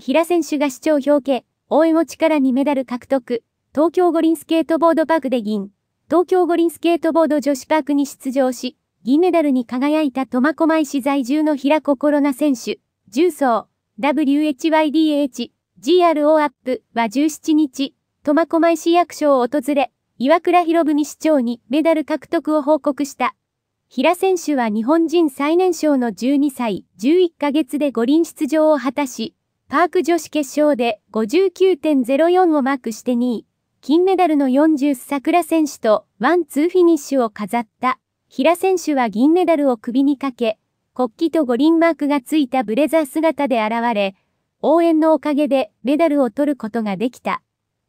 平選手が市長表敬、応援を力にメダル獲得、東京五輪スケートボードパークで銀、東京五輪スケートボード女子パークに出場し、銀メダルに輝いた苫小牧市在住の平子コロナ選手、重曹、WHYDH、GRO アップは17日、苫小牧市役所を訪れ、岩倉博文市長にメダル獲得を報告した。平選手は日本人最年少の12歳11ヶ月で五輪出場を果たし、パーク女子決勝で59.04をマークして2位、金メダルの40桜選手とワンツーフィニッシュを飾った、平選手は銀メダルを首にかけ、国旗と五輪マークがついたブレザー姿で現れ、応援のおかげでメダルを取ることができた。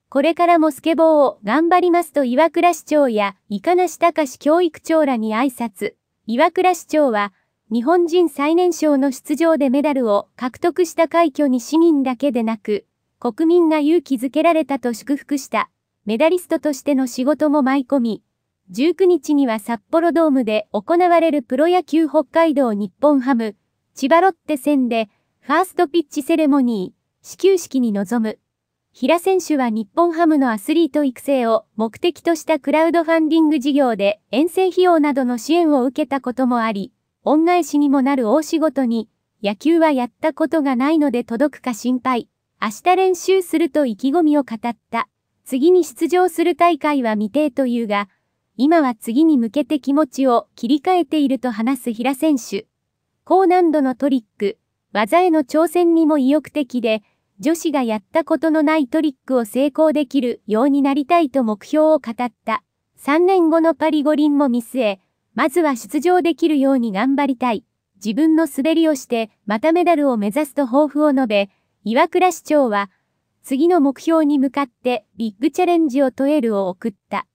これからもスケボーを頑張りますと岩倉市長や、いかなし高志教育長らに挨拶。岩倉市長は、日本人最年少の出場でメダルを獲得した快挙に市民だけでなく、国民が勇気づけられたと祝福した、メダリストとしての仕事も舞い込み、19日には札幌ドームで行われるプロ野球北海道日本ハム、千葉ロッテ戦で、ファーストピッチセレモニー、始球式に臨む。平選手は日本ハムのアスリート育成を目的としたクラウドファンディング事業で遠征費用などの支援を受けたこともあり、恩返しにもなる大仕事に、野球はやったことがないので届くか心配。明日練習すると意気込みを語った。次に出場する大会は未定というが、今は次に向けて気持ちを切り替えていると話す平選手。高難度のトリック、技への挑戦にも意欲的で、女子がやったことのないトリックを成功できるようになりたいと目標を語った。3年後のパリ五輪も見据え、まずは出場できるように頑張りたい。自分の滑りをして、またメダルを目指すと抱負を述べ、岩倉市長は、次の目標に向かってビッグチャレンジを問えるを送った。